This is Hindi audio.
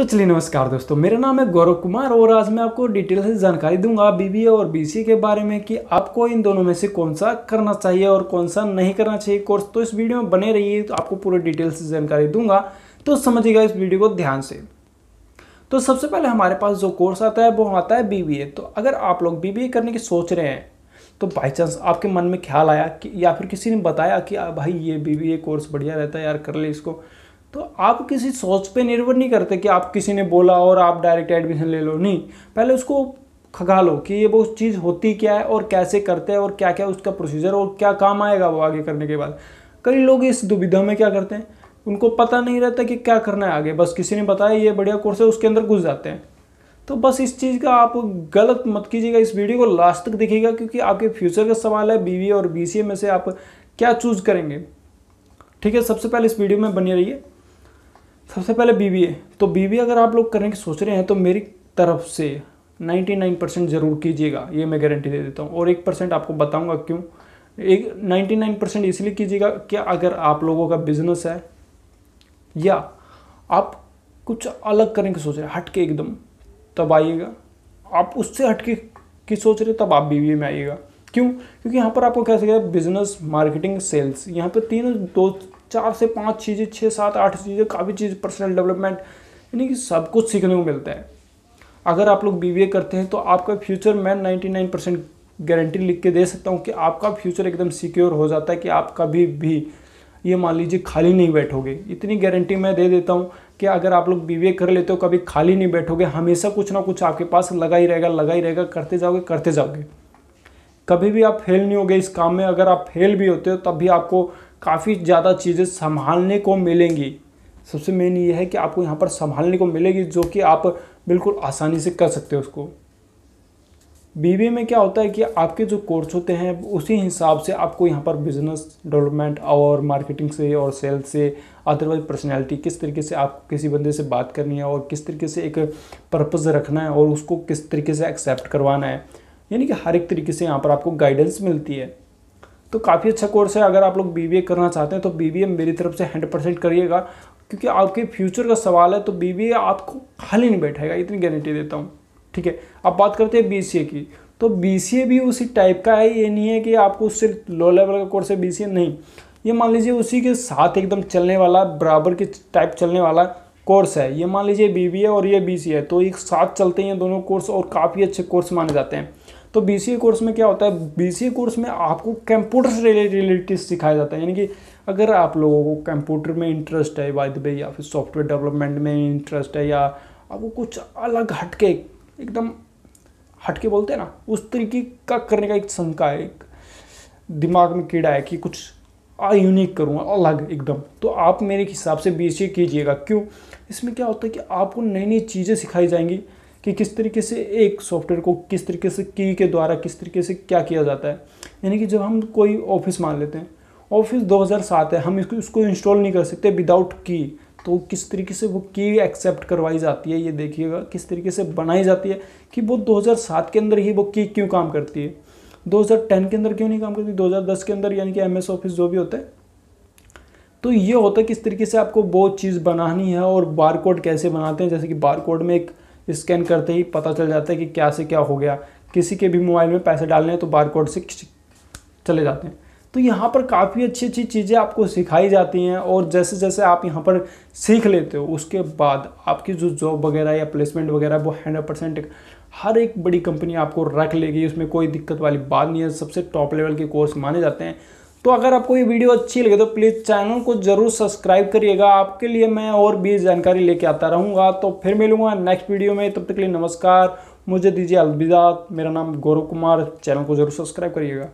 तो चलिए नमस्कार दोस्तों मेरा नाम है गौरव कुमार और आज मैं आपको डिटेल से जानकारी दूंगा बीबीए और बीसी के बारे में कि आपको इन दोनों में से कौन सा करना चाहिए और कौन सा नहीं करना चाहिए कोर्स तो इस वीडियो में बने रहिए तो आपको पूरे डिटेल से जानकारी दूंगा तो समझिएगा इस वीडियो को ध्यान से तो सबसे पहले हमारे पास जो कोर्स आता है वो आता है बी तो अगर आप लोग बी करने की सोच रहे हैं तो बाई चांस आपके मन में ख्याल आया कि या फिर किसी ने बताया कि भाई ये बी कोर्स बढ़िया रहता है यार कर ले इसको तो आप किसी सोच पे निर्भर नहीं करते कि आप किसी ने बोला और आप डायरेक्ट एडमिशन ले लो नहीं पहले उसको खगा लो कि ये वो चीज़ होती क्या है और कैसे करते हैं और क्या क्या उसका प्रोसीजर और क्या काम आएगा वो आगे करने के बाद कई लोग इस दुविधा में क्या करते हैं उनको पता नहीं रहता कि क्या करना है आगे बस किसी ने बताया ये बढ़िया कोर्स है उसके अंदर घुस जाते हैं तो बस इस चीज़ का आप गलत मत कीजिएगा इस वीडियो को लास्ट तक देखिएगा क्योंकि आपके फ्यूचर का सवाल है बीवी और बीसीए में से आप क्या चूज़ करेंगे ठीक है सबसे पहले इस वीडियो में बनी रहिए सबसे पहले बीबीए तो बीबीए अगर आप लोग करने की सोच रहे हैं तो मेरी तरफ से 99 परसेंट ज़रूर कीजिएगा ये मैं गारंटी दे देता हूँ और एक परसेंट आपको बताऊँगा क्यों एक 99 परसेंट इसलिए कीजिएगा क्या अगर आप लोगों का बिजनेस है या आप कुछ अलग करने की सोच रहे हैं हटके एकदम तब आइएगा आप उससे हटके की सोच रहे तब आप बीबीए में आइएगा क्यों क्योंकि यहाँ पर आपको कह सकते हैं बिजनेस मार्केटिंग सेल्स यहाँ पर तीन दो चार से पाँच चीज़ें छः सात आठ चीज़ें काफ़ी चीज़ पर्सनल डेवलपमेंट यानी कि सब कुछ सीखने को मिलता है अगर आप लोग बी करते हैं तो आपका फ्यूचर मैं नाइन परसेंट गारंटी लिख के दे सकता हूँ कि आपका फ्यूचर एकदम सिक्योर हो जाता है कि आप कभी भी ये मान लीजिए खाली नहीं बैठोगे इतनी गारंटी मैं दे देता हूँ कि अगर आप लोग बीवे कर लेते हो कभी खाली नहीं बैठोगे हमेशा कुछ ना कुछ आपके पास लगा ही रहेगा लगा ही रहेगा करते जाओगे करते जाओगे कभी भी आप फेल नहीं होगे इस काम में अगर आप फेल भी होते हो तब भी आपको काफ़ी ज़्यादा चीज़ें संभालने को मिलेंगी सबसे मेन ये है कि आपको यहाँ पर संभालने को मिलेगी जो कि आप बिल्कुल आसानी से कर सकते हो उसको बीबीए में क्या होता है कि आपके जो कोर्स होते हैं उसी हिसाब से आपको यहाँ पर बिजनेस डेवलपमेंट और मार्केटिंग से और सेल्स से अदरवाइज पर्सनैलिटी किस तरीके से आपको किसी बंदे से बात करनी है और किस तरीके से एक पर्पज़ रखना है और उसको किस तरीके से एक्सेप्ट करवाना है यानी कि हर एक तरीके से यहाँ पर आपको गाइडेंस मिलती है तो काफ़ी अच्छा कोर्स है अगर आप लोग बी करना चाहते हैं तो बी मेरी तरफ से हंड्रेड करिएगा क्योंकि आपके फ्यूचर का सवाल है तो बी आपको खाली नहीं बैठेगा इतनी गारंटी देता हूँ ठीक है अब बात करते हैं बी की तो बी भी उसी टाइप का है ये नहीं है कि आपको सिर्फ लो लेवल का कोर्स है बी नहीं ये मान लीजिए उसी के साथ एकदम चलने वाला बराबर के टाइप चलने वाला कोर्स है ये मान लीजिए बी है और ये बी है तो एक साथ चलते हैं दोनों कोर्स और काफ़ी अच्छे कोर्स माने जाते हैं तो बी कोर्स में क्या होता है बी कोर्स में आपको कंप्यूटर से रिलेटेड सिखाया जाता है यानी कि अगर आप लोगों को कंप्यूटर में इंटरेस्ट है बाय द वे या फिर सॉफ्टवेयर डेवलपमेंट में इंटरेस्ट है या आपको कुछ अलग हटके एकदम हटके बोलते हैं ना उस तरीके का करने का एक शंका है एक दिमाग में कीड़ा है कि कुछ यूनिक करूँ अलग एकदम तो आप मेरे हिसाब से बी कीजिएगा क्यों इसमें क्या होता है कि आपको नई नई चीज़ें सिखाई जाएंगी कि किस तरीके से एक सॉफ्टवेयर को किस तरीके से की के द्वारा किस तरीके से क्या किया जाता है यानी कि जब हम कोई ऑफिस मान लेते हैं ऑफिस 2007 है हम इसको इसको इंस्टॉल नहीं कर सकते विदाउट की तो किस तरीके से वो की एक्सेप्ट करवाई जाती है ये देखिएगा किस तरीके से बनाई जाती है कि वो 2007 के अंदर ही वो की क्यों काम करती है 2010 के अंदर क्यों नहीं काम करती 2010 के अंदर यानी कि एम ऑफिस जो भी होता है तो ये होता है किस तरीके से आपको वो चीज़ बनानी है और बार कैसे बनाते हैं जैसे कि बार कोड में एक स्कैन करते ही पता चल जाता है कि क्या से क्या हो गया किसी के भी मोबाइल में पैसे डालने हैं तो बार कोड से चले जाते हैं तो यहाँ पर काफ़ी अच्छी अच्छी चीज़ें आपको सिखाई जाती हैं और जैसे जैसे आप यहाँ पर सीख लेते हो उसके बाद आपकी जो जॉब वगैरह या प्लेसमेंट वगैरह वो हंड्रेड परसेंट हर एक बड़ी कंपनी आपको रख लेगी उसमें कोई दिक्कत वाली बात नहीं है सबसे टॉप लेवल के कोर्स माने जाते हैं तो अगर आपको ये वीडियो अच्छी लगे तो प्लीज़ चैनल को जरूर सब्सक्राइब करिएगा आपके लिए मैं और भी जानकारी लेके आता रहूँगा तो फिर मिलूँगा नेक्स्ट वीडियो में तब तक के लिए नमस्कार मुझे दीजिए अलविदा मेरा नाम गौरव कुमार चैनल को जरूर सब्सक्राइब करिएगा